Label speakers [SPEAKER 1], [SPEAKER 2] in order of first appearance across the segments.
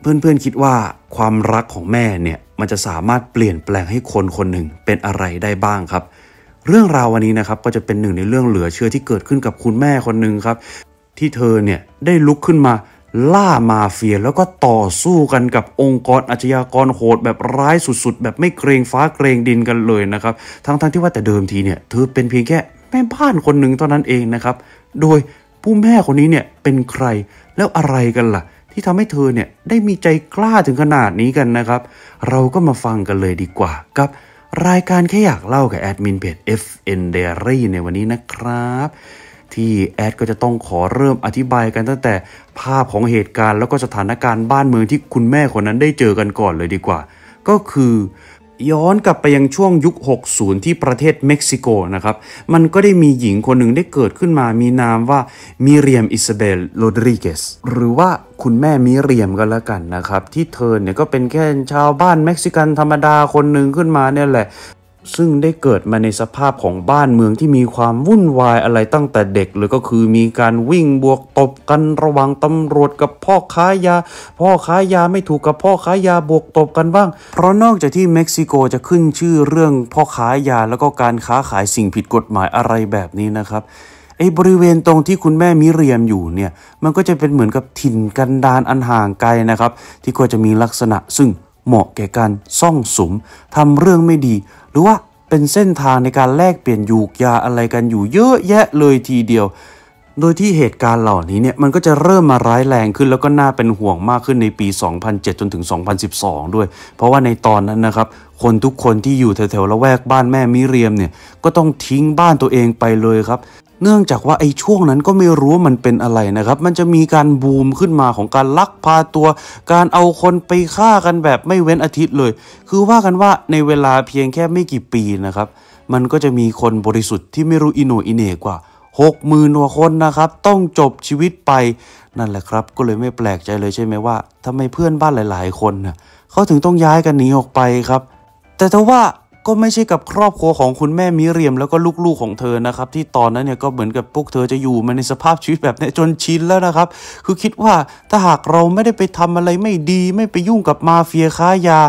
[SPEAKER 1] เพื่อนๆ คิดว่าความรักของแม่เนี่ยมันจะสามารถเปลี่ยนแปลงให้คนคนหนึ่งเป็นอะไรได้บ้างครับ เรื่องราววันนี้นะครับก็จะเป็นหนึ่งในเรื่องเหลือเชื่อที่เกิดขึ้นกับคุณแม่คนหนึ่งครับ ที่เธอเนี่ยได้ลุกขึ้นมาล่ามาเฟียแล้วก็ต่อสู้กันกับองค์กรอาชญากรโหดแบบร้ายสุดๆ แบบไม่เกรงฟ้าเกรงดินกันเลยนะครับทั้งๆทที่ว่าแต่เดิมทีเนี่ยเธอเป็นเพียงแค่แม่บ้านคนหนึ่งเท่านั้นเองนะครับ โดยผู้แม่คนนี้เนี่ยเป็นใครแล้วอะไรกันล่ะที่ทำให้เธอเนี่ยได้มีใจกล้าถึงขนาดนี้กันนะครับ เราก็มาฟังกันเลยดีกว่ากับ รายการแค่อยากเล่ากับแอดมินเพจ FN Diary ในวันนี้นะครับ ที่แอดก็จะต้องขอเริ่มอธิบายกันตั้งแต่ภาพของเหตุการณ์แล้วก็สถานการณ์บ้านเมืองที่คุณแม่คนนั้นได้เจอกันก่อนเลยดีกว่า ก็คือย้อนกลับไปยังช่วงยุค 60 ที่ประเทศเม็กซิโกนะครับ มันก็ได้มีหญิงคนหนึ่งได้เกิดขึ้นมามีนามว่า มิเรียม อิซาเบลโรดริเกส หรือว่าคุณแม่มิเรียมก็แล้วกันนะครับ ที่เธอเนี่ยก็เป็นแค่ชาวบ้านเม็กซิกันธรรมดาคนหนึ่งขึ้นมาเนี่ยแหละซึ่งได้เกิดมาในสภาพของบ้านเมืองที่มีความวุ่นวายอะไรตั้งแต่เด็กเลยก็คือมีการวิ่งบวกตบกันระหว่างตำรวจกับพ่อค้ายา พ่อค้ายาไม่ถูกกับพ่อค้ายาบวกตบกันบ้าง เพราะนอกจากที่เม็กซิโกจะขึ้นชื่อเรื่องพ่อค้ายาแล้วก็การค้าขายสิ่งผิดกฎหมายอะไรแบบนี้นะครับไอ้บริเวณตรงที่คุณแม่มิเรียมอยู่เนี่ยมันก็จะเป็นเหมือนกับถิ่นกันดานอันห่างไกลนะครับ ที่ก็จะมีลักษณะ ซึ่งเหมาะแก่การซ่องสมทำเรื่องไม่ดี หรือว่าเป็นเส้นทางในการแลกเปลี่ยนยูกยาอะไรกันอยู่เยอะแยะเลยทีเดียว โดยที่เหตุการณ์เหล่านี้เนี่ยมันก็จะเริ่มมาร้ายแรงขึ้นแล้วก็น่าเป็นห่วงมากขึ้นในปี 2007 จนถึง 2012 ด้วย เพราะว่าในตอนนั้นนะครับ คนทุกคนที่อยู่แถวๆละแวกบ้านแม่มิเรียมเนี่ยก็ต้องทิ้งบ้านตัวเองไปเลยครับเนื่องจากว่าไอ้ช่วงนั้นก็ไม่รู้ว่ามันเป็นอะไรนะครับ มันจะมีการบูมขึ้นมาของการลักพาตัว การเอาคนไปฆ่ากันแบบไม่เว้นอาทิตย์เลย คือว่ากันว่าในเวลาเพียงแค่ไม่กี่ปีนะครับ มันก็จะมีคนบริสุทธิ์ที่ไม่รู้อิโนอิเนกว่าหกหมื่นว่าคนนะครับต้องจบชีวิตไปนั่นแหละครับ ก็เลยไม่แปลกใจเลยใช่ไหมว่าทำไมเพื่อนบ้านหลาย ๆ คนนะเขาถึงต้องย้ายกันหนีออกไปครับ แต่ถ้าว่าก็ไม่ใช่กับครอบครัวของคุณแม่มิเรียมแล้วก็ลูกๆของเธอนะครับ ที่ตอนนั้นเนี่ยก็เหมือนกับพวกเธอจะอยู่มาในสภาพชีวิตแบบนี้จนชินแล้วนะครับ คือคิดว่าถ้าหากเราไม่ได้ไปทำอะไรไม่ดีไม่ไปยุ่งกับมาเฟียค้ายา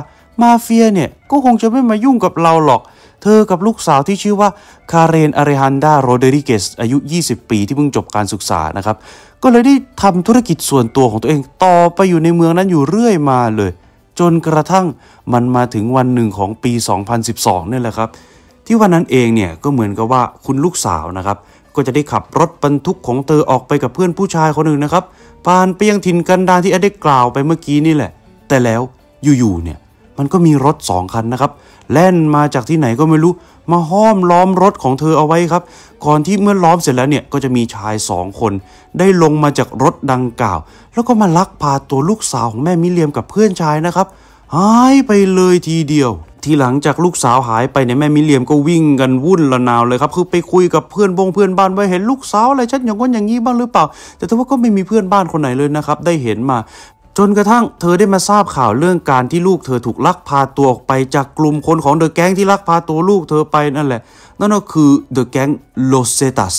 [SPEAKER 1] มาเฟียเนี่ยก็คงจะไม่มายุ่งกับเราหรอก เธอกับลูกสาวที่ชื่อว่าคาเรนอาริฮันดาโรเดริเกสอายุ 20 ปีที่เพิ่งจบการศึกษานะครับ ก็เลยได้ทำธุรกิจส่วนตัวของตัวเองต่อไปอยู่ในเมืองนั้นอยู่เรื่อยมาเลยจนกระทั่งมันมาถึงวันหนึ่งของปี 2012 เนี่ยแหละครับ ที่วันนั้นเอง เนี่ยก็เหมือนกับว่าคุณลูกสาวนะครับ ก็จะได้ขับรถบรรทุกของเธอออกไปกับเพื่อนผู้ชายคนหนึ่งนะครับ ผ่านไปยังถิ่นกันดารที่อเดกกล่าวไปเมื่อกี้นี่แหละ แต่แล้วอยู่ๆเนี่ยันก็มีรถสองคันนะครับแล่นมาจากที่ไหนก็ไม่รู้ มาห้อมล้อมรถของเธอเอาไว้ครับ ก่อนที่เมื่อล้อมเสร็จแล้วเนี่ยก็จะมีชายสองคนได้ลงมาจากรถดังกล่าว แล้วก็มาลักพาตัวลูกสาวของแม่มิเลียมกับเพื่อนชายนะครับหายไปเลยทีเดียว ทีหลังจากลูกสาวหายไปเนี่ยแม่มิเลียมก็วิ่งกันวุ่นละนาวเลยครับคือไปคุยกับเพื่อนบงเพื่อนบ้านว่าเห็นลูกสาวอะไรฉันอย่างนั้นอย่างนี้บ้างหรือเปล่า แต่ทว่าก็ไม่มีเพื่อนบ้านคนไหนเลยนะครับได้เห็นมาจนกระทั่งเธอได้มาทราบข่าวเรื่องการที่ลูกเธอถูกลักพาตัวออกไปจากกลุ่มคนของเดอะแก๊งที่ลักพาตัวลูกเธอไปนั่นแหละ นั่นก็คือเดอะแก๊งโลเซตัส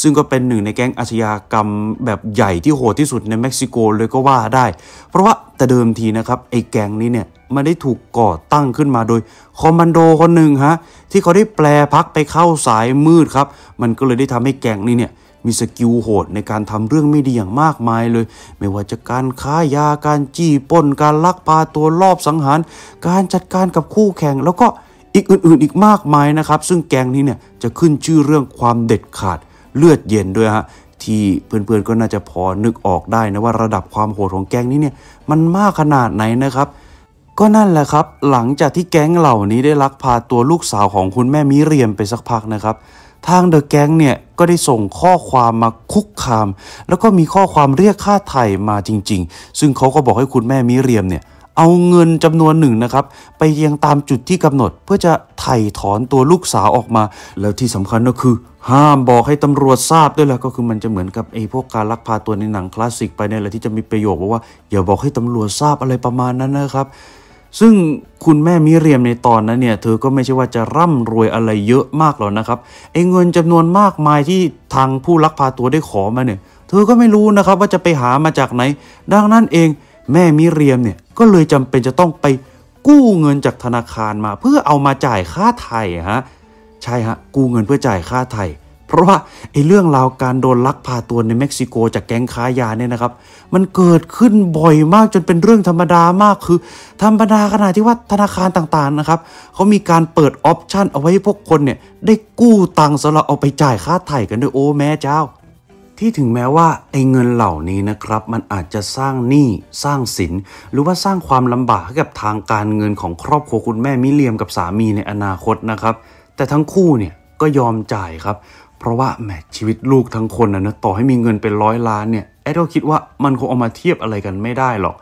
[SPEAKER 1] ซึ่งก็เป็นหนึ่งในแก๊งอาชญากรรมแบบใหญ่ที่โหดที่สุดในเม็กซิโกเลยก็ว่าได้ เพราะว่าแต่เดิมทีนะครับ ไอ้แก๊งนี้เนี่ย มันได้ถูกก่อตั้งขึ้นมาโดยคอมมานโดคนหนึ่งฮะที่เขาได้แปลพักไปเข้าสายมืดครับมันก็เลยได้ทำให้แก๊งนี้เนี่ยมีสกิลโหดในการทำเรื่องไม่ดีอย่างมากมายเลย ไม่ว่าจะการค้ายาการจี้ป้น การลักพาตัวรอบสังหาร การจัดการกับคู่แข่งแล้วก็อีกอื่นๆอีกมากมายนะครับ ซึ่งแกงนี้เนี่ยจะขึ้นชื่อเรื่องความเด็ดขาดเลือดเย็นด้วยฮะ ที่เพื่อนๆก็น่าจะพอนึกออกได้นะว่าระดับความโหดของแกงนี้เนี่ยมันมากขนาดไหนนะครับ ก็นั่นแหละครับ หลังจากที่แก๊งเหล่านี้ได้ลักพาตัวลูกสาวของคุณแม่มิเรียมไปสักพักนะครับทางเดอะแก๊งเนี่ยก็ได้ส่งข้อความมาคุกคาม แล้วก็มีข้อความเรียกค่าไถ่มาจริงๆ ซึ่งเขาก็บอกให้คุณแม่มิเรียมเนี่ย เอาเงินจำนวนหนึ่งนะครับ ไปยังตามจุดที่กำหนดเพื่อจะไถ่ถอนตัวลูกสาวออกมา แล้วที่สำคัญก็คือ ห้ามบอกให้ตำรวจทราบด้วยละก็คือมันจะเหมือนกับไอ้พวกการลักพาตัวในหนังคลาสสิกไปเนี่ยแหละที่จะมีประโยคบอกว่าอย่าบอกให้ตำรวจทราบอะไรประมาณนั้นนะครับซึ่งคุณแม่มิเรียมในตอนนั้นเนี่ยเธอก็ไม่ใช่ว่าจะร่ำรวยอะไรเยอะมากหรอกนะครับไอ้เงินจำนวนมากมายที่ทางผู้ลักพาตัวได้ขอมาเนี่ยเธอก็ไม่รู้นะครับว่าจะไปหามาจากไหน ดังนั้นเองแม่มิเรียมเนี่ยก็เลยจำเป็นจะต้องไปกู้เงินจากธนาคารมา เพื่อเอามาจ่ายค่าไถ่ฮะใช่ฮะกู้เงินเพื่อจ่ายค่าไถยเพราะว่าไอ้เรื่องราวการโดนลักพาตัวในเม็กซิโกจากแก๊งค้ายาเนี่ยนะครับ มันเกิดขึ้นบ่อยมากจนเป็นเรื่องธรรมดามากคือธรรมดาขนาดที่ว่าธนาคารต่างๆนะครับเขามีการเปิดออปชันเอาไว้ให้พวกคนเนี่ยได้กู้ตังค์สำหรับเอาไปจ่ายค่าไถ่กันด้วยโอ้แม่เจ้า ที่ถึงแม้ว่าไอ้เงินเหล่านี้นะครับ มันอาจจะสร้างหนี้สร้างสินหรือว่าสร้างความลำบากให้กับทางการเงินของครอบครัวคุณแม่มิเลียมกับสามีในอนาคตนะครับแต่ทั้งคู่เนี่ยก็ยอมจ่ายครับเพราะว่าแหมชีวิตลูกทั้งคนนะนะต่อให้มีเงินเป็นร้อยล้านเนี่ยแอดก็คิดว่ามันคงเอามาเทียบอะไรกันไม่ได้หรอก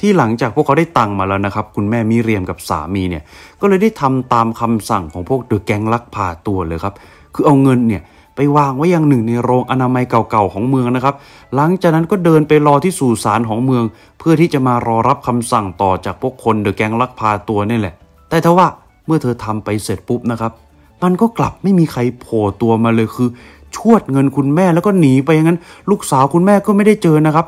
[SPEAKER 1] ที่หลังจากพวกเขาได้ตังมาแล้วนะครับ คุณแม่มิเรียมกับสามีเนี่ย ก็เลยได้ทำตามคำสั่งของพวกเดอะแก๊งลักพาตัวเลยครับ คือเอาเงินเนี่ย ไปวางไว้อย่างหนึ่งในโรงอนามัยเก่าๆของเมืองนะครับ หลังจากนั้นก็เดินไปรอที่สู่ศาลของเมือง เพื่อที่จะมารอรับคำสั่งต่อจากพวกคนเดอะแก๊งลักพาตัวนี่แหละ แต่ทว่าเมื่อเธอทำไปเสร็จปุ๊บนะครับมันก็กลับไม่มีใครโผล่ตัวมาเลยคือชวดเงินคุณแม่แล้วก็หนีไปอย่างนั้น ลูกสาวคุณแม่ก็ไม่ได้เจอนะครับ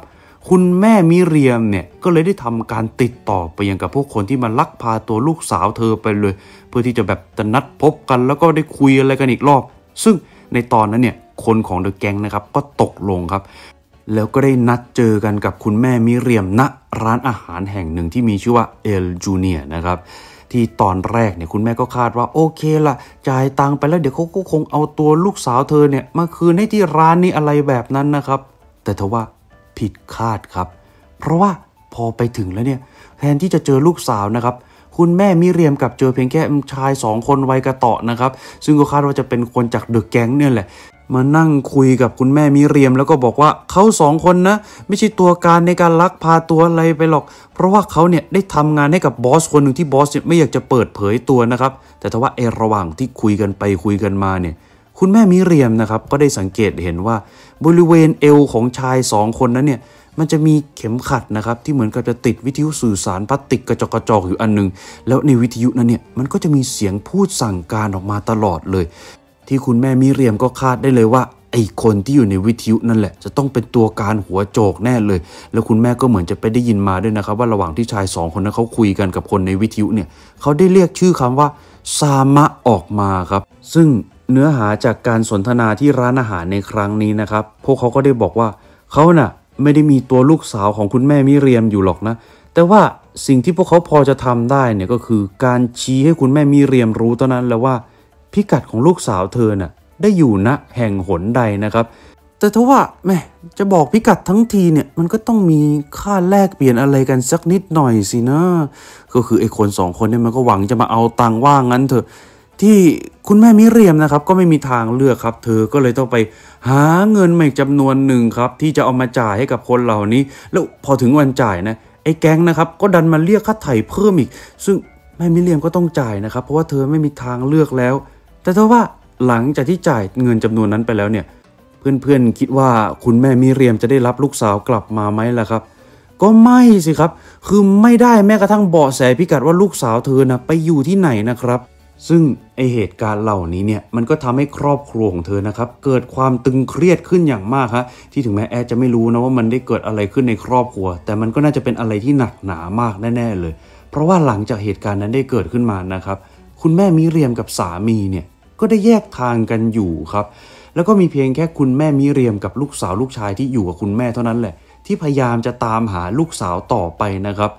[SPEAKER 1] คุณแม่มิเรียมเนี่ยก็เลยได้ทำการติดต่อไปยังกับพวกคนที่มาลักพาตัวลูกสาวเธอไปเลย เพื่อที่จะแบบจะนัดพบกัน แล้วก็ได้คุยอะไรกันอีกรอบ ซึ่งในตอนนั้นเนี่ยคนของเดอะแก๊งนะครับก็ตกลงครับ แล้วก็ได้นัดเจอกันกับคุณแม่มิเรียมณนะร้านอาหารแห่งหนึ่งที่มีชื่อว่าเอลจูเนียนะครับที่ตอนแรกเนี่ยคุณแม่ก็คาดว่าโอเคละจ่ายตังไปแล้ว เดี๋ยวเขาก็คงเอาตัวลูกสาวเธอเนี่ยมาคืนให้ที่ร้านนี้อะไรแบบนั้นนะครับ แต่ทว่าผิดคาดครับ เพราะว่าพอไปถึงแล้วเนี่ยแทนที่จะเจอลูกสาวนะครับ คุณแม่มิเรียมกับเจอเพียงแค่ชายสองคนวัยกระเตานะครับ ซึ่งก็คาดว่าจะเป็นคนจากเดอะแก๊งเนี่ยแหละมานั่งคุยกับคุณแม่มิเรียม แล้วก็บอกว่าเขาสองคนนะ ไม่ใช่ตัวการในการลักพาตัวอะไรไปหรอก เพราะว่าเขาเนี่ยได้ทำงานให้กับบอสคนหนึ่งที่บอสเนี่ยไม่อยากจะเปิดเผยตัวนะครับแต่ทว่าเอระหว่างที่คุยกันไปคุยกันมาเนี่ยคุณแม่มิเรียมนะครับก็ได้สังเกตเห็นว่า บริเวณเอวของชายสองคนนั้นเนี่ยมันจะมีเข็มขัดนะครับที่เหมือนกับจะติดวิทยุสื่อสารพลาสติกกระจกกระจอกอยู่อันนึง แล้วในวิทยุนั้นเนี่ยมันก็จะมีเสียงพูดสั่งการออกมาตลอดเลยที่คุณแม่มิเรียมก็คาดได้เลยว่า ไอคนที่อยู่ในวิทยุนั่นแหละจะต้องเป็นตัวการหัวโจกแน่เลย แล้วคุณแม่ก็เหมือนจะไปได้ยินมาด้วยนะครับว่าระหว่างที่ชายสองคนนั้นเขาคุยกันกับคนในวิทยุเนี่ยเขาได้เรียกชื่อคำว่าซามะออกมาครับซึ่งเนื้อหาจากการสนทนาที่ร้านอาหารในครั้งนี้นะครับ พวกเขาก็ได้บอกว่าเขานะ่ะไม่ได้มีตัวลูกสาวของคุณแม่มิเรียมอยู่หรอกนะ แต่ว่าสิ่งที่พวกเขาพอจะทำได้เนี่ยก็คือการชี้ให้คุณแม่มิเรียมรู้ตอนนั้นแล้วว่าพิกัดของลูกสาวเธอน่ะได้อยู่ณแห่งหนใดนะครับ แต่ถ้าว่าแม่จะบอกพิกัดทั้งทีเนี่ยมันก็ต้องมีค่าแลกเปลี่ยนอะไรกันสักนิดหน่อยสินะก็คือไอ้คนสองคนเนี่ยมันก็หวังจะมาเอาตังว่างั้นเถอะที่คุณแม่มิเรียมนะครับ ก็ไม่มีทางเลือกครับ เธอก็เลยต้องไปหาเงินใหม่จำนวนหนึ่งครับ ที่จะเอามาจ่ายให้กับคนเหล่านี้ แล้วพอถึงวันจ่ายนะไอ้แก๊งนะครับก็ดันมาเรียกค่าไถ่เพิ่มอีก ซึ่งแม่มิเรียมก็ต้องจ่ายนะครับ เพราะว่าเธอไม่มีทางเลือกแล้วแต่ถ้าว่าหลังจากที่จ่ายเงินจำนวนนั้นไปแล้วเนี่ยเพื่อนๆคิดว่าคุณแม่มิเรียมจะได้รับลูกสาวกลับมาไหมล่ะครับ ก็ไม่สิครับ คือไม่ได้แม้กระทั่งเบาะแสพิกัดว่าลูกสาวเธอนะไปอยู่ที่ไหนนะครับ ซึ่งไอเหตุการณ์เหล่านี้เนี่ยมันก็ทำให้ครอบครัวของเธอนะครับ เกิดความตึงเครียดขึ้นอย่างมากครับที่ถึงแม้แอดจะไม่รู้นะว่ามันได้เกิดอะไรขึ้นในครอบครัว แต่มันก็น่าจะเป็นอะไรที่หนักหนามากแน่ๆ เลย เพราะว่าหลังจากเหตุการณ์นั้นได้เกิดขึ้นมานะครับ คุณแม่มิเรียมกับสามีเนี่ยก็ได้แยกทางกันอยู่ครับ แล้วก็มีเพียงแค่คุณแม่มิเรียมกับลูกสาวลูกชายที่อยู่กับคุณแม่เท่านั้นแหละ ที่พยายามจะตามหาลูกสาวต่อไปนะครับ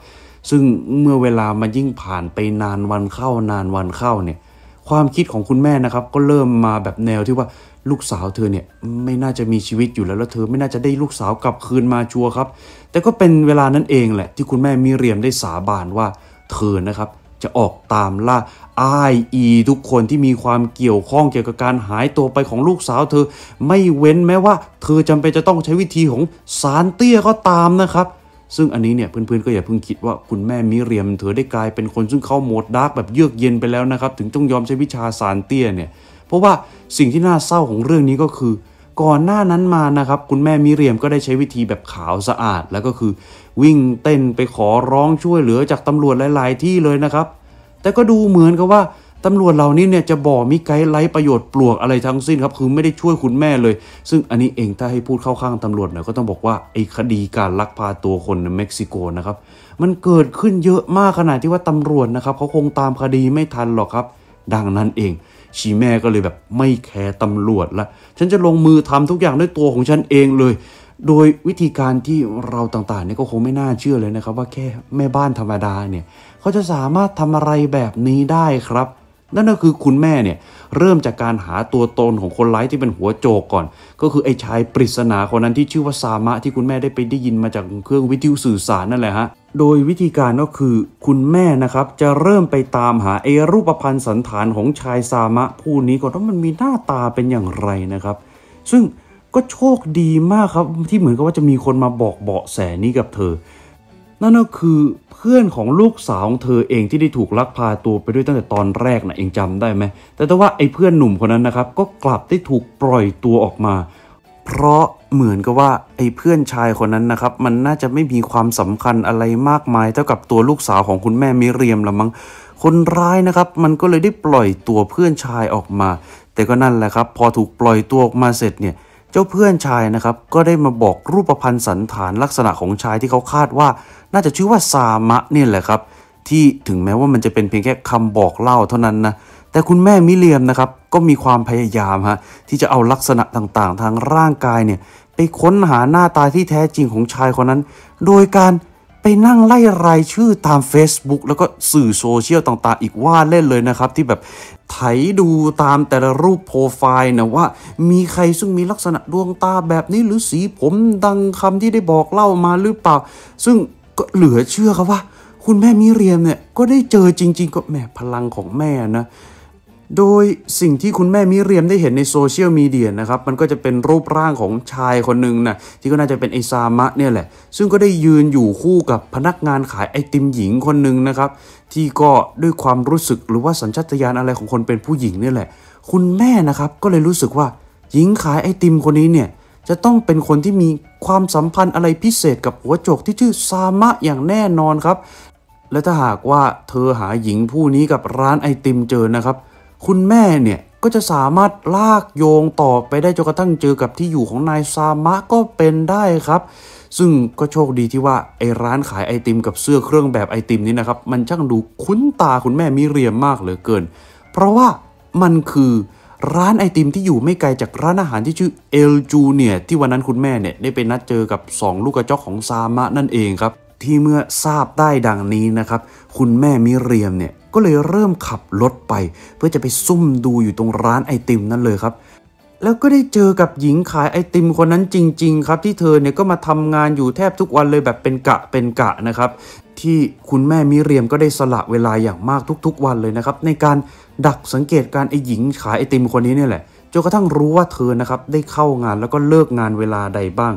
[SPEAKER 1] ซึ่งเมื่อเวลามันยิ่งผ่านไปนานวันเข้า นานวันเข้าเนี่ย ความคิดของคุณแม่นะครับ ก็เริ่มมาแบบแนวที่ว่าลูกสาวเธอเนี่ยไม่น่าจะมีชีวิตอยู่แล้วแล้วเธอไม่น่าจะได้ลูกสาวกลับคืนมาชัวครับ แต่ก็เป็นเวลานั้นเองแหละที่คุณแม่มิเรียมได้สาบานว่าเธอนะครับจะออกตามล่าไออีทุกคนที่มีความเกี่ยวข้องเกี่ยวกับการหายตัวไปของลูกสาวเธอไม่เว้นแม้ว่าเธอจำเป็นจะต้องใช้วิธีของสารเตี้ยก็ตามนะครับซึ่งอันนี้เนี่ยเพื่อนๆก็อย่าเพิ่งคิดว่าคุณแม่มิเรียมเธอได้กลาย เป็นคนซึ่งเข้าโหมดดาร์กแบบเยือกเย็นไปแล้วนะครับถึงต้องยอมใช้วิชาสารเตี้ยเนี่ยเพราะว่าสิ่งที่น่าเศร้าของเรื่องนี้ก็คือก่อนหน้านั้นมานะครับคุณแม่มิเรียมก็ได้ใช้วิธีแบบขาวสะอาด แล้วก็คือ วิ่งเต้นไปขอร้องช่วยเหลือจากตำรวจหลายๆที่เลยนะครับ แต่ก็ดูเหมือนกับว่าตำรวจเหล่านี้เนี่ยจะบ่มิไกด์ไร้ประโยชน์ปลวกอะไรทั้งสิ้นครับ คือไม่ได้ช่วยคุณแม่เลย ซึ่งอันนี้เองถ้าให้พูดเข้าข้างตำรวจหน่อยก็ต้องบอกว่า ไอ้คดีการลักพาตัวคนในเม็กซิโกนะครับมันเกิดขึ้นเยอะมากขนาดที่ว่าตำรวจนะครับเขาคงตามคดีไม่ทันหรอกครับ ดังนั้นเองชีแม่ก็เลยแบบไม่แคร์ตำรวจละ ฉันจะลงมือทำทุกอย่างด้วยตัวของฉันเองเลย โดยวิธีการที่เราต่างๆเนี่ยก็คงไม่น่าเชื่อเลยนะครับ ว่าแค่แม่บ้านธรรมดาเนี่ยเขาจะสามารถทำอะไรแบบนี้ได้ครับ นั่นก็คือคุณแม่เนี่ยเริ่มจากการหาตัวตนของคนร้ายที่เป็นหัวโจกก่อน ก็คือไอ้ชายปริศนาคนนั้นที่ชื่อว่าสามะที่คุณแม่ได้ไปได้ยินมาจากเครื่องวิทยุสื่อสารนั่นแหละฮะโดยวิธีการก็คือคุณแม่นะครับจะเริ่มไปตามหาเอรูปพันธ์สันฐานของชายซามะผู้นี้ก่อนว่ามันมีหน้าตาเป็นอย่างไรนะครับ ซึ่งก็โชคดีมากครับที่เหมือนกับว่าจะมีคนมาบอกเบาะแสนี้กับเธอ นั่นก็คือเพื่อนของลูกสาวของเธอเองที่ได้ถูกลักพาตัวไปด้วยตั้งแต่ตอนแรกนะเองจำได้ไหมแต่แต่ว่าไอ้เพื่อนหนุ่มคนนั้นนะครับก็กลับได้ถูกปล่อยตัวออกมาเพราะเหมือนกับว่าไอ้เพื่อนชายคนนั้นนะครับ มันน่าจะไม่มีความสำคัญอะไรมากมาย เท่ากับตัวลูกสาวของคุณแม่มิเรียมละมั้งคนร้ายนะครับมันก็เลยได้ปล่อยตัวเพื่อนชายออกมา แต่ก็นั่นแหละครับ พอถูกปล่อยตัวออกมาเสร็จเนี่ยเจ้าเพื่อนชายนะครับก็ได้มาบอกรูปพัรณ์สันฐานลักษณะของชายที่เขาคาดว่า น่าจะชื่อว่าซามะเนี่ยแหละครับ ที่ถึงแม้ว่ามันจะเป็นเพียงแค่คำบอกเล่าเท่านั้นนะแต่คุณแม่มิเรียมนะครับก็มีความพยายามฮะที่จะเอาลักษณะต่างๆ ทางร่างกายเนี่ยไปค้นหาหน้าตาที่แท้จริงของชายคนนั้น โดยการไปนั่งไล่รายชื่อตาม Facebook แล้วก็สื่อโซเชียลต่างๆ อีกว่าเล่นเลยนะครับ ที่แบบไถดูตามแต่ละรูปโปรไฟล์นะว่ามีใครซึ่งมีลักษณะดวงตาแบบนี้ หรือสีผมดังคำที่ได้บอกเล่ามาหรือเปล่า ซึ่งก็เหลือเชื่อครับว่าคุณแม่มิเรียมเนี่ย ก็ได้เจอจริงๆก็แม่พลังของแม่นะโดยสิ่งที่คุณแม่มิเรียมได้เห็นในโซเชียลมีเดียนะครับ มันก็จะเป็นรูปร่างของชายคนหนึ่งนะที่ก็น่าจะเป็นไอซามะเนี่ยแหละ ซึ่งก็ได้ยืนอยู่คู่กับพนักงานขายไอติม หญิงคนหนึ่งนะครับ ที่ก็ด้วยความรู้สึกหรือว่าสัญชาตญาณอะไรของคนเป็นผู้หญิงเนี่ยแหละ คุณแม่นะครับ ก็เลยรู้สึกว่า หญิงขายไอติมคนนี้เนี่ย จะต้องเป็นคนที่มีความสัมพันธ์อะไรพิเศษกับหัวโจกที่ชื่อซามะอย่างแน่นอนครับ และถ้าหากว่าเธอหาหญิงผู้นี้กับร้านไอติมเจอนะครับคุณแม่เนี่ยก็จะสามารถลากโยงต่อไปได้จนกระทั่งเจอกับที่อยู่ของนายซามะก็เป็นได้ครับซึ่งก็โชคดีที่ว่าไอร้านขายไอติม กับเสื้อเครื่องแบบไอติมนี้นะครับมันช่างดูคุ้นตาคุณแม่มิเรียมมากเหลือเกิน เพราะว่ามันคือร้านไอติมที่อยู่ไม่ไกลจากร้านอาหารที่ชื่อเอลจูเนียที่วันนั้นคุณแม่เนี่ยได้ไปนัดเจอกับ 2 ลูกกระจกของซามะนั่นเองครับที่เมื่อทราบได้ดังนี้นะครับคุณแม่มิเรียมเนี่ยก็เลยเริ่มขับรถไป เพื่อจะไปซุ่มดูอยู่ตรงร้านไอติม นั่นเลยครับ แล้วก็ได้เจอกับหญิงขายไอติมคนนั้นจริงๆครับที่เธอเนี่ยก็มาทำงานอยู่แทบทุกวันเลยแบบเป็นกะเป็นกะนะครับ ที่คุณแม่มิเรียมก็ได้สละเวลาอย่างมากทุก ๆ วันเลยนะครับ ในการดักสังเกตการไอหญิงขายไอติมคนนี้เนี่ยแหละจนกระทั่งรู้ว่าเธอนะครับได้เข้างานแล้วก็เลิกงานเวลาใดบ้าง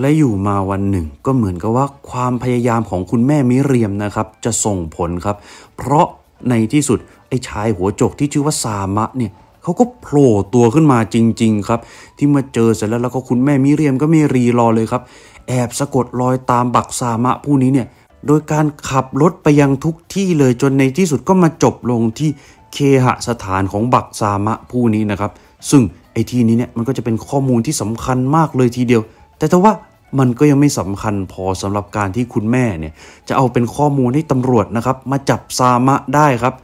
[SPEAKER 1] และอยู่มาวันหนึ่ง ก็เหมือนกับว่าความพยายามของคุณแม่มิเรียมนะครับ จะส่งผลครับเพราะในที่สุดไอ้ชายหัวโจกที่ชื่อว่าสามะเนี่ยเขาก็โผล่ตัวขึ้นมาจริงๆครับที่มาเจอเสร็จแล้วแล้วก็คุณแม่มิเรียมก็ไม่รีรอเลยครับแอบสะกดรอยตามบักสามะผู้นี้เนี่ยโดยการขับรถไปยังทุกที่เลยจนในที่สุดก็มาจบลงที่เคหสถานของบักสามะผู้นี้นะครับซึ่งไอ้ที่นี้เนี่ยมันก็จะเป็นข้อมูลที่สำคัญมากเลยทีเดียว แต่แต่ว่ามันก็ยังไม่สำคัญพอสำหรับการที่คุณแม่เนี่ยจะเอาเป็นข้อมูลให้ตำรวจนะครับ มาจับซามะได้ครับ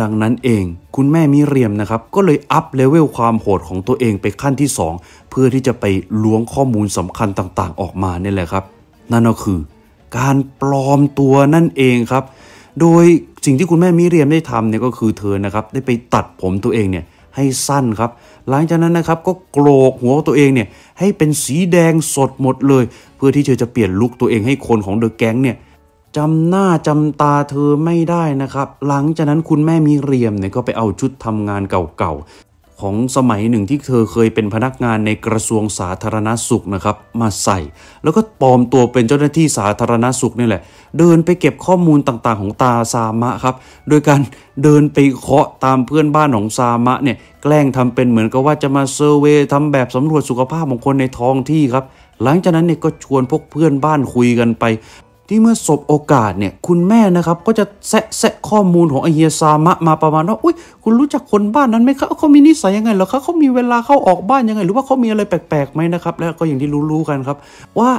[SPEAKER 1] ดังนั้นเองคุณแม่มิเรียมนะครับก็เลยอัพเลเวลความโหดของตัวเองไปขั้นที่ 2 เพื่อที่จะไปล้วงข้อมูลสำคัญต่างๆ ออกมาเนี่ยแหละครับ นั่นก็คือการปลอมตัวนั่นเองครับ โดยสิ่งที่คุณแม่มิเรียมได้ทำเนี่ยก็คือเธอนะครับได้ไปตัดผมตัวเองเนี่ยให้สั้นครับ หลังจากนั้นนะครับก็โกรกหัวตัวเองเนี่ยให้เป็นสีแดงสดหมดเลย เพื่อที่เธอจะเปลี่ยนลุคตัวเองให้คนของเดอะแก๊งเนี่ยจำหน้าจำตาเธอไม่ได้นะครับ หลังจากนั้นคุณแม่มีเรียมเนี่ยก็ไปเอาชุดทำงานเก่าของสมัยหนึ่งที่เธอเคยเป็นพนักงานในกระทรวงสาธารณาสุขนะครับมาใส่ แล้วก็ปลอมตัวเป็นเจ้าหน้าที่สาธารณาสุขนี่แหละ เดินไปเก็บข้อมูลต่างๆของตาซามะครับโดยการเดินไปเคาะตามเพื่อนบ้านของซามะเนี่ยแกล้งทำเป็นเหมือนกับว่าจะมาเซอร์เวยทำแบบสำรวจสุขภาพของคนในท้องที่ครับ หลังจากนั้นเนี่ยก็ชวนพวกเพื่อนบ้านคุยกันไปที่เมื่อสบโอกาสเนี่ย คุณแม่นะครับก็จะแซะแซะข้อมูลของไอเฮียซามะมาประมาณ ว่า อุ้ยคุณรู้จักคนบ้านนั้นไหมครับเขามีนิสัยยังไงเหรอครับเขามีเวลาเข้าออกบ้านยังไง หรือว่าเขามีอะไรแปลกๆ ไหมนะครับ แล้วก็อย่างที่รู้ๆกันครับ ว่า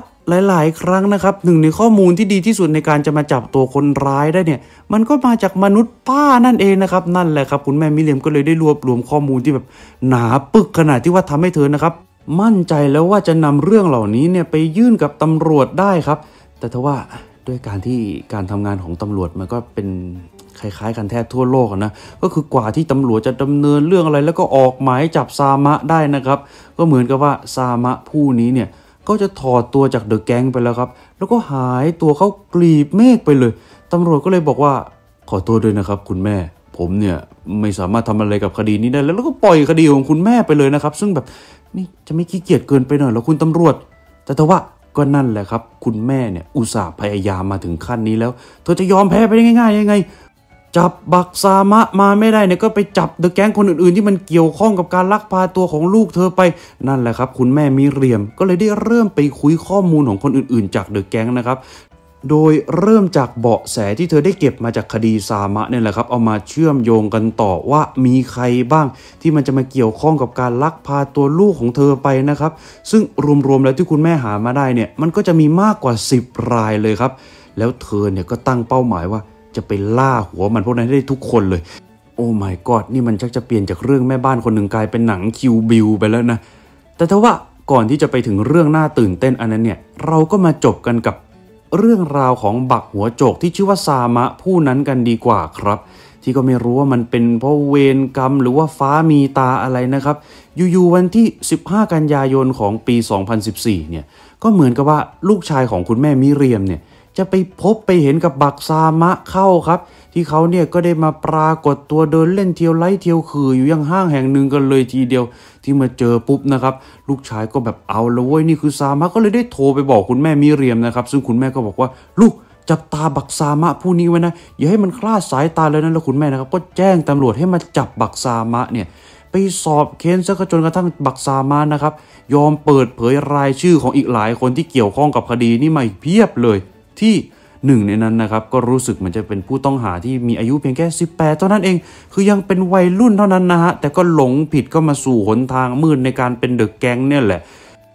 [SPEAKER 1] หลาย ๆ ครั้งนะครับหนึ่งในข้อมูลที่ดีที่สุดในการจะมาจับตัวคนร้ายได้เนี่ย มันก็มาจากมนุษย์ป้านั่นเองนะครับ นั่นแหละครับคุณแม่มิเลียมก็เลยได้รวบรวมข้อมูลที่แบบ หนาปึกขนาดที่ว่าทำให้เธอนะครับ มั่นใจแล้วว่าจะนำเรื่องเหล่านี้เนี่ยไปยื่นกับตำรวจได้ครับแต่ทว่าด้วยการที่การทำงานของตำรวจมันก็เป็นคล้ายๆ กันแทบทั่วโลกนะก็คือกว่าที่ตำรวจจะดำเนินเรื่องอะไร แล้วก็ออกหมายจับซามะได้นะครับ ก็เหมือนกับว่าซามะผู้นี้เนี่ยก็จะถอดตัวจากเดอะแก๊งไปแล้วครับแล้วก็หายตัวเขากลีบเมฆไปเลยตำรวจก็เลยบอกว่าขอโทษด้วยนะครับคุณแม่ ผมเนี่ยไม่สามารถทำอะไรกับคดีนี้ได้แล้วก็ปล่อยคดีของคุณแม่ไปเลยนะครับซึ่งแบบนี่จะไม่ขี้เกียจเกินไปหน่อยหรอคุณตำรวจ แต่ทว่าก็นั่นแหละครับคุณแม่เนี่ยอุตส่าห์พยายามมาถึงขั้นนี้แล้ว เธอจะยอมแพ้ไปได้ง่ายๆยังไงจับบักซามะมาไม่ได้เนี่ยก็ไปจับเดอะแก๊งคนอื่นๆ ที่มันเกี่ยวข้องกับการลักพาตัวของลูกเธอไปนั่นแหละครับคุณแม่มีเรียมก็เลยได้เริ่มไปคุยข้อมูลของคนอื่นๆจากเดอะแก๊งนะครับโดยเริ่มจากเบาะแสที่เธอได้เก็บมาจากคดีสามะเนี่ยแหละครับ เอามาเชื่อมโยงกันต่อว่ามีใครบ้าง ที่มันจะมาเกี่ยวข้องกับการ ลักพาตัวลูกของเธอไปนะครับ ซึ่งรวมๆแล้วที่คุณแม่หามาได้เนี่ย มันก็จะมีมากกว่า 10 รายเลยครับ แล้วเธอเนี่ยก็ตั้งเป้าหมายว่า จะไปล่าหัวมันพวกนั้นให้ได้ทุกคนเลย โอ้ my god นี่มันชักจะเปลี่ยนจากเรื่องแม่บ้านคนหนึ่งกลายเป็นหนังคิวบิลไปแล้วนะ แต่ทว่าก่อนที่จะไปถึงเรื่องน่าตื่นเต้นอันนั้นเนี่ย เราก็มาจบกันกับเรื่องราวของบักหัวโจกที่ชื่อว่าซามะผู้นั้นกันดีกว่าครับ ที่ก็ไม่รู้ว่ามันเป็นเพราะเวรกรรม หรือว่าฟ้ามีตาอะไรนะครับ อยู่ๆวันที่ 15 กันยายนของปี 2014เนี่ยก็เหมือนกับว่าลูกชายของคุณแม่มิเรียมเนี่ยจะไปพบไปเห็นกับบักซามะเข้าครับที่เขาเนี่ยก็ได้มาปรากฏตัวเดินเล่นเที่ยวไล่เที่ยวคืออยู่ยังห้างแห่งหนึ่งกันเลยทีเดียวที่มาเจอปุ๊บนะครับลูกชายก็แบบเอาละเว้ยนี่คือซามะก็เลยได้โทรไปบอกคุณแม่มิเรียมนะครับ ซึ่งคุณแม่ก็บอกว่า ลูกจับตาบักซามะผู้นี้ไว้นะ อย่าให้มันคลาดสายตาเลยนะแล้วคุณแม่นะครับก็แจ้งตำรวจให้มาจับบักซามะเนี่ยไปสอบเค้นซะจนกระทั่งบักซามานะครับยอมเปิดเผยรายชื่อของอีกหลายคนที่เกี่ยวข้องกับคดีนี้มาอีกเพียบเลยที่หนึ่งในนั้นนะครับ ก็รู้สึกเหมือนจะเป็นผู้ต้องหาที่มีอายุเพียงแค่18 เท่านั้นเอง คือยังเป็นวัยรุ่นเท่านั้นนะฮะแต่ก็หลงผิดก็มาสู่หนทางมืดในการเป็นเดอะแก๊งเนี่ยแหละ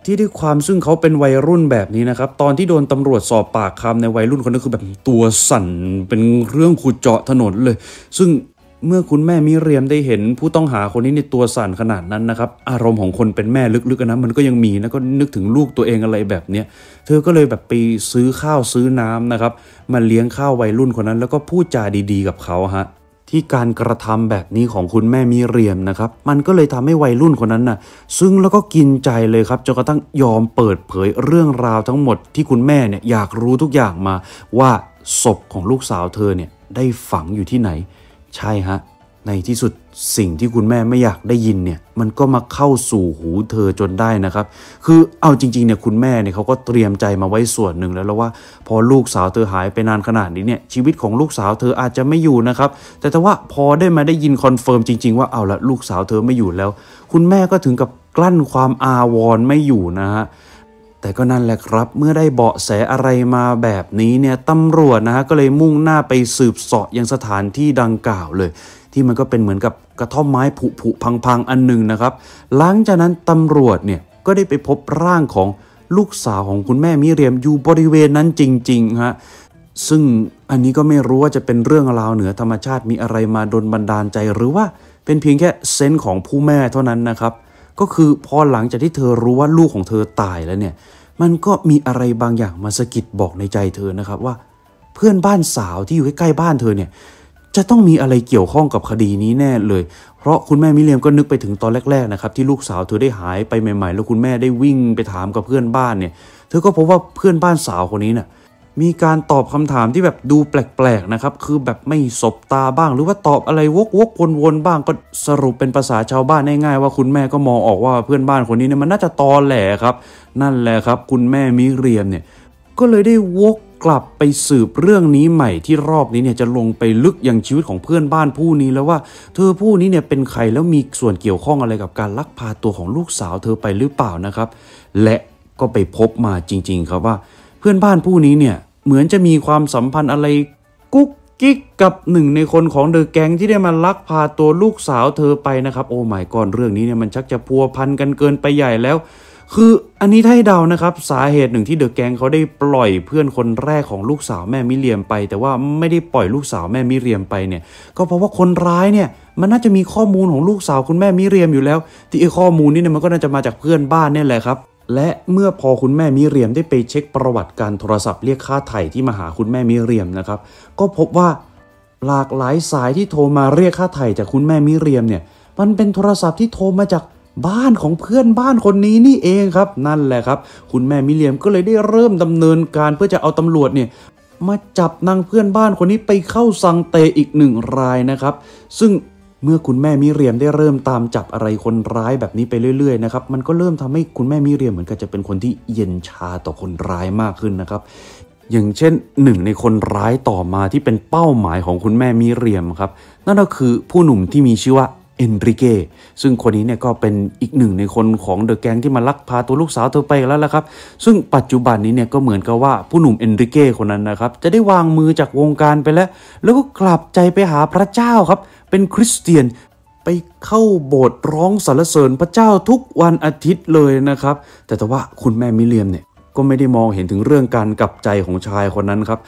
[SPEAKER 1] ที่ด้วยความซึ่งเขาเป็นวัยรุ่นแบบนี้นะครับ ตอนที่โดนตำรวจสอบปากคำในวัยรุ่นคนนั้นคือแบบตัวสั่น เป็นเรื่องขุดเจาะถนนเลย ซึ่งเมื่อคุณแม่มิเรียมได้เห็นผู้ต้องหาคนนี้ในตัวสั่นขนาดนั้นนะครับอารมณ์ของคนเป็นแม่ลึกๆนะมันก็ยังมีนะก็นึกถึงลูกตัวเองอะไรแบบเนี้ยเธอก็เลยแบบไปซื้อข้าวซื้อน้ำนะครับมาเลี้ยงข้าววัยรุ่นคนนั้น แล้วก็พูดจาดีๆกับเขาฮะที่การกระทำแบบนี้ของคุณแม่มิเรียมนะครับมันก็เลยทำให้วัยรุ่นคนนั้นนะ่ะซึ่งแล้วก็กินใจเลยครับจนกระทั่งยอมเปิดเผยเรื่องราวทั้งหมดที่คุณแม่เนี่ยอยากรู้ทุกอย่างมา ว่าศพของลูกสาวเธอเนี่ยได้ฝังอยู่ที่ไหนใช่ฮะในที่สุดสิ่งที่คุณแม่ไม่อยากได้ยินเนี่ยมันก็มาเข้าสู่หูเธอจนได้นะครับคือเอาจริงๆเนี่ยคุณแม่เนี่ยเขาก็เตรียมใจมาไว้ส่วนหนึ่งแล้วแล้วว่า พอลูกสาวเธอหายไปนานขนาดนี้เนี่ยชีวิตของลูกสาวเธออาจจะไม่อยู่นะครับ แต่แต่ว่าพอได้มาได้ยินคอนเฟิร์มจริงๆว่าเอาละลูกสาวเธอไม่อยู่แล้ว คุณแม่ก็ถึงกับกลั้นความอาวรณ์ไม่อยู่นะฮะแต่ก็นั่นแหละครับเมื่อได้เบาะแสอะไรมาแบบนี้เนี่ยตำรวจนะฮะก็เลยมุ่งหน้าไปสืบเสาะยังสถานที่ดังกล่าวเลย ที่มันก็เป็นเหมือนกับกระท่อมไม้ผุผุพังพังอันหนึ่งนะครับ หลังจากนั้นตำรวจเนี่ยก็ได้ไปพบร่างของลูกสาวของคุณแม่มิเรียมอยู่บริเวณนั้นจริงๆฮะซึ่งอันนี้ก็ไม่รู้ว่าจะเป็นเรื่องราวเหนือธรรมชาติมีอะไรมาดนบันดาลใจหรือว่าเป็นเพียงแค่เซนส์ของผู้แม่เท่านั้นนะครับก็คือ พอหลังจากที่เธอรู้ว่าลูกของเธอตายแล้วเนี่ย มันก็มีอะไรบางอย่างมาสะกิดบอกในใจเธอนะครับว่า เพื่อนบ้านสาวที่อยู่ใกล้ๆบ้านเธอเนี่ยจะต้องมีอะไรเกี่ยวข้องกับคดีนี้แน่เลย เพราะคุณแม่มิเลียมก็นึกไปถึงตอนแรกๆนะครับที่ลูกสาวเธอได้หายไปใหม่ๆ แล้วคุณแม่ได้วิ่งไปถามกับเพื่อนบ้านเนี่ยเธอก็พบว่าเพื่อนบ้านสาวคนนี้เนี่ยมีการตอบคำถามที่แบบดูแปลก ๆ นะครับ คือแบบไม่สบตาบ้างหรือว่าตอบอะไรวกวกวนๆบ้างก็สรุปเป็นภาษาชาวบ้านง่ายๆ ว่าคุณแม่ก็มองออกว่าเพื่อนบ้านคนนี้เนี่ยมันน่าจะตอแหลครับ นั่นแหละครับ คุณแม่มิเรียมเนี่ยก็เลยได้วกกลับไปสืบเรื่องนี้ใหม่ที่รอบนี้เนี่ยจะลงไปลึกอย่างชีวิตของเพื่อนบ้านผู้นี้แล้วว่า เธอผู้นี้เนี่ยเป็นใครแล้วมีส่วนเกี่ยวข้องอะไรกับการลักพาตัวของลูกสาวเธอไปหรือเปล่านะครับ และก็ไปพบมาจริง ๆ ครับว่า เพื่อนบ้านผู้นี้เนี่ยเหมือนจะมีความสัมพันธ์อะไรกุ๊กกิ๊กกับหนึ่งในคนของเดอะแก๊งที่ได้มาลักพาตัวลูกสาวเธอไปนะครับ โอ้หมายก่อนเรื่องนี้เนี่ยมันชักจะพัวพันกันเกินไปใหญ่แล้ว คืออันนี้ถ้าให้เดานะครับสาเหตุหนึ่งที่เดอะแก๊งเขาได้ปล่อยเพื่อนคนแรกของลูกสาวแม่มิเรียมไป แต่ว่าไม่ได้ปล่อยลูกสาวแม่มิเรียมไปเนี่ย ก็เพราะว่าคนร้ายเนี่ย มันน่าจะมีข้อมูลของลูกสาวคุณแม่มิเรียมอยู่แล้วที่ข้อมูลนี่เนี่ยมันก็น่าจะมาจากเพื่อนบ้านนี่แหละครับและเมื่อพอคุณแม่มิเรียมได้ไปเช็คประวัติการโทรศัพท์เรียกค่าไถ่ที่มาหาคุณแม่มิเรียมนะครับ ก็พบว่าหลากหลายสายที่โทรมาเรียกค่าไถ่จากคุณแม่มิเรียมเนี่ย มันเป็นโทรศัพท์ที่โทรมาจากบ้านของเพื่อนบ้านคนนี้นี่เองครับ นั่นแหละครับ คุณแม่มิเรียมก็เลยได้เริ่มดำเนินการเพื่อจะเอาตำรวจเนี่ยมาจับนางเพื่อนบ้านคนนี้ไปเข้าสังเตอีกหนึ่งรายนะครับ ซึ่งเมื่อคุณแม่มิเรียมได้เริ่มตามจับอะไรคนร้ายแบบนี้ไปเรื่อยๆนะครับ มันก็เริ่มทำให้คุณแม่มิเรียมเหมือนกับจะเป็นคนที่เย็นชาต่อคนร้ายมากขึ้นนะครับ อย่างเช่นหนึ่งในคนร้ายต่อมาที่เป็นเป้าหมายของคุณแม่มิเรียมครับนั่นก็คือผู้หนุ่มที่มีชื่อว่าเอนริเกซึ่งคนนี้เนี่ยก็เป็นอีกหนึ่งในคนของเดอะแก๊งที่มาลักพาตัวลูกสาวเธอไปแล้วละครับซึ่งปัจจุบันนี้เนี่ยก็เหมือนกับว่าผู้หนุ่มเอนริเกคนนั้นนะครับ จะได้วางมือจากวงการไปแล้ว แล้วก็กลับใจไปหาพระเจ้าครับเป็นคริสเตียนไปเข้าโบสถ์ร้องสรรเสริญพระเจ้าทุกวันอาทิตย์เลยนะครับ แต่แต่ว่าคุณแม่มิเลียมเนี่ย ก็ไม่ได้มองเห็นถึงเรื่องการกลับใจของชายคนนั้นครับ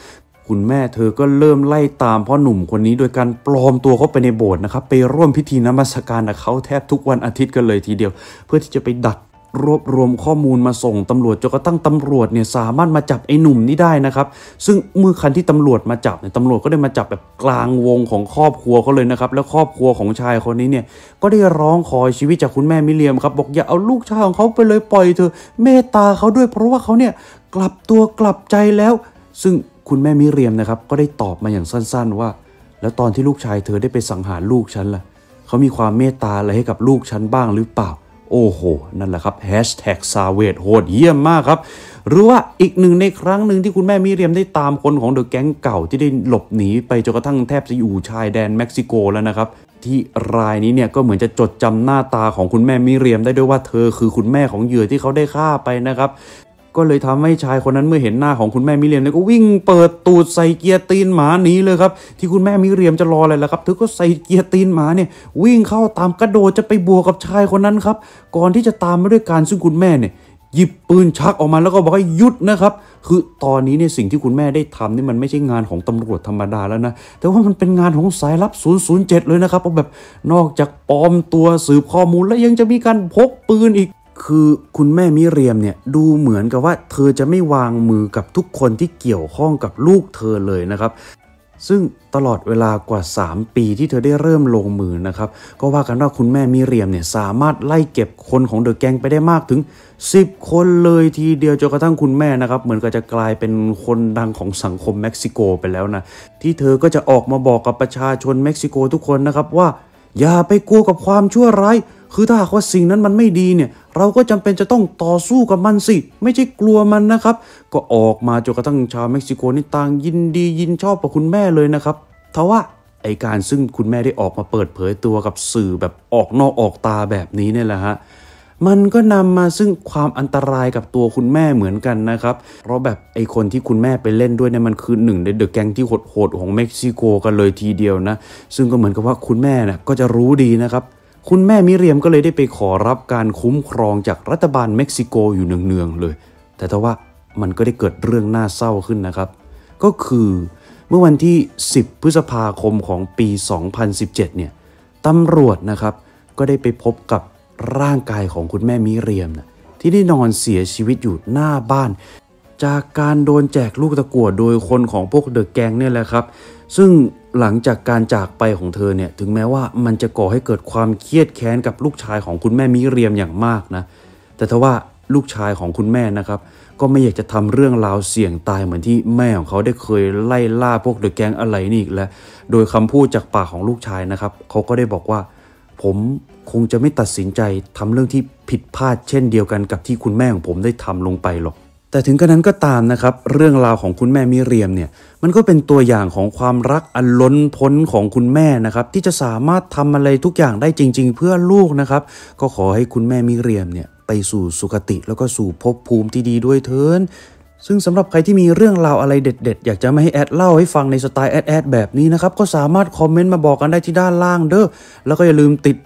[SPEAKER 1] คุณแม่เธอก็เริ่มไล่ตามพ่อหนุ่มคนนี้โดยการปลอมตัวเข้าไปในโบสถ์นะครับ ไปร่วมพิธีนมัสการกับเขาแทบทุกวันอาทิตย์กันเลยทีเดียว เพื่อที่จะไปดัดรวบรวมข้อมูลมาส่งตำรวจจนกระทั่งตำรวจเนี่ยสามารถมาจับไอ้หนุ่มนี้ได้นะครับ ซึ่งเมื่อคันที่ตำรวจมาจับเนี่ยตำรวจก็ได้มาจับแบบกลางวงของครอบครัวเขาเลยนะครับแล้วครอบครัวของชายคนนี้เนี่ย ก็ได้ร้องขอชีวิตจากคุณแม่มิเลียมครับ บอกอย่าเอาลูกชายของเขาไปเลยปล่อยเธอ เมตตาเขาด้วย เพราะว่าเขาเนี่ยกลับตัวกลับใจแล้ว ซึ่งคุณแม่มิเรียมนะครับก็ได้ตอบมาอย่างสั้น ๆว่า แล้วตอนที่ลูกชายเธอได้ไปสังหารลูกฉันล่ะเขามีความเมตตาอะไรให้กับลูกฉันบ้างหรือเปล่าโอ้โห นั่นแหละครับแฮชแท็กซาเวดโหดเยี่ยมมากครับหรือว่าอีกหนึ่งในครั้งหนึ่งที่คุณแม่มิเรียมได้ตามคนของเดอะแก๊งเก่าที่ได้หลบหนีไปจนกระทั่งแทบจะอยู่ชายแดนเม็กซิโกแล้วนะครับ ที่รายนี้เนี่ย ก็เหมือนจะจดจำหน้าตาของคุณแม่มิเรียมได้ด้วยว่าเธอคือคุณแม่ของเหยื่อที่เขาได้ฆ่าไปนะครับก็เลยทำให้ชายคนนั้นเมื่อเห็นหน้าของคุณแม่มิเรียมเนี่ยก็วิ่งเปิดตูดใส่เกียร์ตีนหมาหนีเลยครับที่คุณแม่มิเรียมจะรออะไรล่ะครับเธอก็ใส่เกียร์ตีนหมาเนี่ย วิ่งเข้าตามกระโดดจะไปบวกกับชายคนนั้นครับก่อนที่จะตามมาด้วยการซึ่งคุณแม่เนี่ยหยิบปืนชักออกมาแล้วก็บอกให้หยุดนะครับ คือตอนนี้เนี่ยสิ่งที่คุณแม่ได้ทำนี่มันไม่ใช่งานของตำรวจธรรมดาแล้วนะแต่ว่ามันเป็นงานของสายลับ007 เลยนะครับเพราะแบบนอกจากปลอมตัวสืบข้อมูล แล้วยังจะมีการพกปืนอีกคือคุณแม่มิเรียมเนี่ยดูเหมือนกับว่า เธอจะไม่วางมือกับทุกคนที่เกี่ยวข้องกับลูกเธอเลยนะครับ ซึ่งตลอดเวลากว่า 3 ปีที่เธอได้เริ่มลงมือนะครับก็ว่ากันว่า คุณแม่มิเรียมเนี่ยสามารถไล่เก็บคนของเดอะแกงไปได้มากถึง 10 คนเลยทีเดียวจนกระทั่งคุณแม่นะครับ เหมือนกับจะกลายเป็นคนดังของสังคมเม็กซิโกไปแล้วนะที่เธอก็จะออกมาบอกกับประชาชนเม็กซิโกทุกคนนะครับว่าอย่าไปกลัวกับความชั่วร้ายคือ ถ้าหากว่าสิ่งนั้นมันไม่ดีเนี่ย เราก็จำเป็นจะต้องต่อสู้กับมันสิไม่ใช่กลัวมันนะครับ ก็ออกมาจนกระทั่งชาวเม็กซิโกนี่ต่างยินดียินชอบกับคุณแม่เลยนะครับทว่าไอการซึ่งคุณแม่ได้ออกมาเปิดเผยตัวกับสื่อแบบออกนอกออกตาแบบนี้เนี่ยแหละฮะมันก็นำมาซึ่งความอันตรายกับตัวคุณแม่เหมือนกันนะครับ เพราะแบบไอคนที่คุณแม่ไปเล่นด้วยเนี่ยมันคือหนึ่งในเดอะแก๊งที่โหดๆของเม็กซิโกกันเลยทีเดียวนะ ซึ่งก็เหมือนกับว่าคุณแม่น่ะก็จะรู้ดีนะครับคุณแม่มิเรียมก็เลยได้ไปขอรับการคุ้มครองจากรัฐบาลเม็กซิโกอยู่เนืองๆเลย แต่ทว่ามันก็ได้เกิดเรื่องน่าเศร้าขึ้นนะครับ ก็คือเมื่อวันที่ 10 พฤษภาคมของปี 2017 เนี่ย ตำรวจนะครับก็ได้ไปพบกับร่างกายของคุณแม่มิเรียมนะที่ได้นอนเสียชีวิตอยู่หน้าบ้าน จากการโดนแจกลูกตะกั่วโดยคนของพวกเดอะแกงเนี่ยแหละครับ ซึ่งหลังจากการจากไปของเธอเนี่ยถึงแม้ว่ามันจะก่อให้เกิดความเครียดแค้นกับลูกชายของคุณแม่มิเรียมอย่างมากนะแต่ทว่าลูกชายของคุณแม่นะครับก็ไม่อยากจะทำเรื่องราวเสี่ยงตายเหมือนที่แม่ของเขาได้เคยไล่ล่าพวกเดอะแก๊งอะไรนี่อีกแล้วโดยคำพูดจากปากของลูกชายนะครับเขาก็ได้บอกว่า ผมคงจะไม่ตัดสินใจทำเรื่องที่ผิดพลาดเช่นเดียวกันกับที่คุณแม่ของผมได้ทำลงไปหรอกแต่ถึงกระนั้นก็ตามนะครับเรื่องราวของคุณแม่มิเรียมเนี่ยมันก็เป็นตัวอย่างของความรักอันล้นพ้น ของคุณแม่นะครับที่จะสามารถทำอะไรทุกอย่างได้จริง ๆ เพื่อลูกนะครับก็ขอให้คุณแม่มิเรียมเนี่ยไปสู่สุคติ แล้วก็สู่ภพภูมิที่ดีด้วยเถินซึ่งสำหรับใครที่มีเรื่องราวอะไรเด็ดๆ อยากจะมาให้แอดเล่าให้ฟังในสไตล์แอดแอดแบบนี้นะครับ ก็สามารถคอมเมนต์มาบอกกันได้ที่ด้านล่างเด้อแล้วก็อย่าลืมติด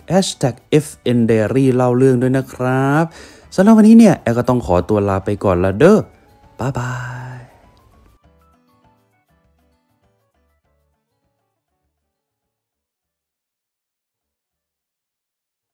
[SPEAKER 1] fndiary เล่าเรื่องด้วยนะครับสำหรับวันนี้เนี่ยแอลก็ต้องขอตัวลาไปก่อนละเด้อ บ๊ายบาย